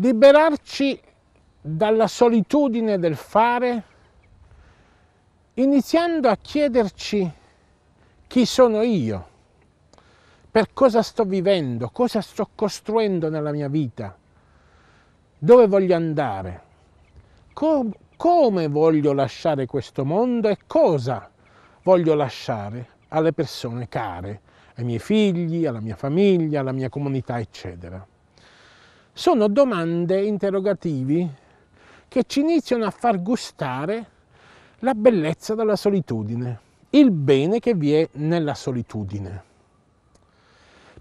liberarci dalla solitudine del fare, iniziando a chiederci chi sono io, per cosa sto vivendo, cosa sto costruendo nella mia vita, dove voglio andare, com come voglio lasciare questo mondo e cosa voglio lasciare alle persone care, ai miei figli, alla mia famiglia, alla mia comunità, eccetera sono domande interrogativi che ci iniziano a far gustare la bellezza della solitudine, il bene che vi è nella solitudine.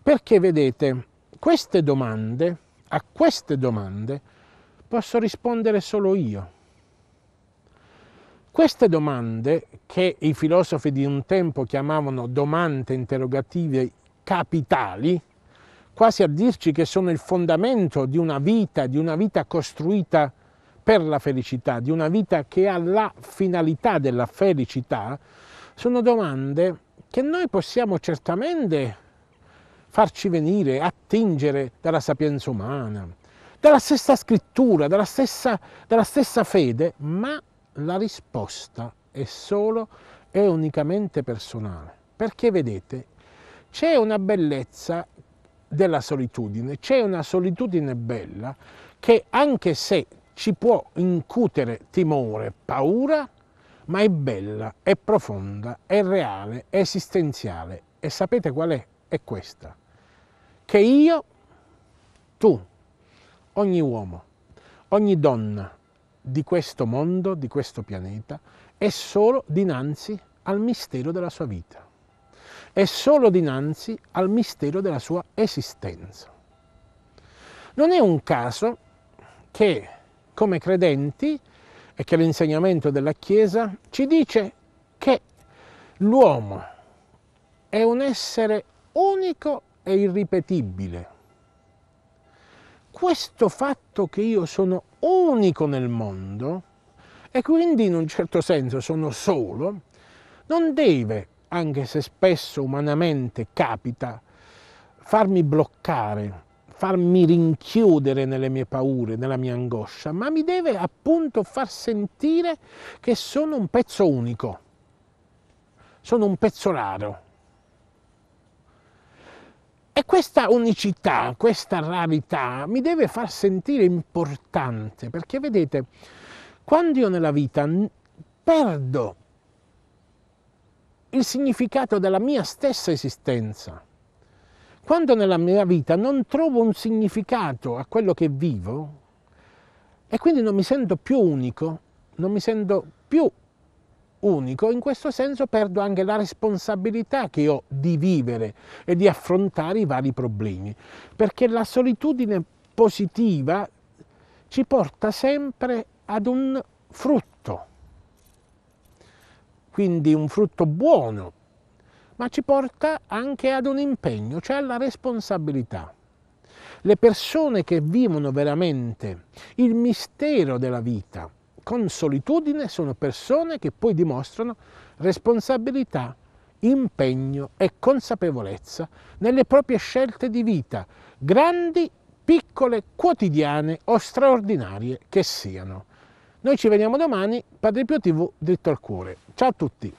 Perché vedete, queste domande, a queste domande posso rispondere solo io. Queste domande, che i filosofi di un tempo chiamavano domande interrogative capitali, quasi a dirci che sono il fondamento di una vita, di una vita costruita per la felicità, di una vita che ha la finalità della felicità, sono domande che noi possiamo certamente farci venire, attingere dalla sapienza umana, dalla stessa scrittura, dalla stessa, dalla stessa fede, ma la risposta è solo e unicamente personale. Perché vedete, c'è una bellezza della solitudine, c'è una solitudine bella che anche se ci può incutere timore, paura, ma è bella, è profonda, è reale, è esistenziale. E sapete qual è? È questa. Che io, tu, ogni uomo, ogni donna di questo mondo, di questo pianeta, è solo dinanzi al mistero della sua vita è solo dinanzi al mistero della sua esistenza. Non è un caso che, come credenti, e che l'insegnamento della Chiesa ci dice che l'uomo è un essere unico e irripetibile. Questo fatto che io sono unico nel mondo e quindi in un certo senso sono solo, non deve anche se spesso umanamente capita, farmi bloccare, farmi rinchiudere nelle mie paure, nella mia angoscia, ma mi deve appunto far sentire che sono un pezzo unico, sono un pezzo raro. E questa unicità, questa rarità mi deve far sentire importante, perché vedete, quando io nella vita perdo il significato della mia stessa esistenza. Quando nella mia vita non trovo un significato a quello che vivo e quindi non mi sento più unico, non mi sento più unico, in questo senso perdo anche la responsabilità che ho di vivere e di affrontare i vari problemi, perché la solitudine positiva ci porta sempre ad un frutto quindi un frutto buono, ma ci porta anche ad un impegno, cioè alla responsabilità. Le persone che vivono veramente il mistero della vita con solitudine sono persone che poi dimostrano responsabilità, impegno e consapevolezza nelle proprie scelte di vita, grandi, piccole, quotidiane o straordinarie che siano. Noi ci vediamo domani, Padre Pio TV dritto al cuore. Ciao a tutti!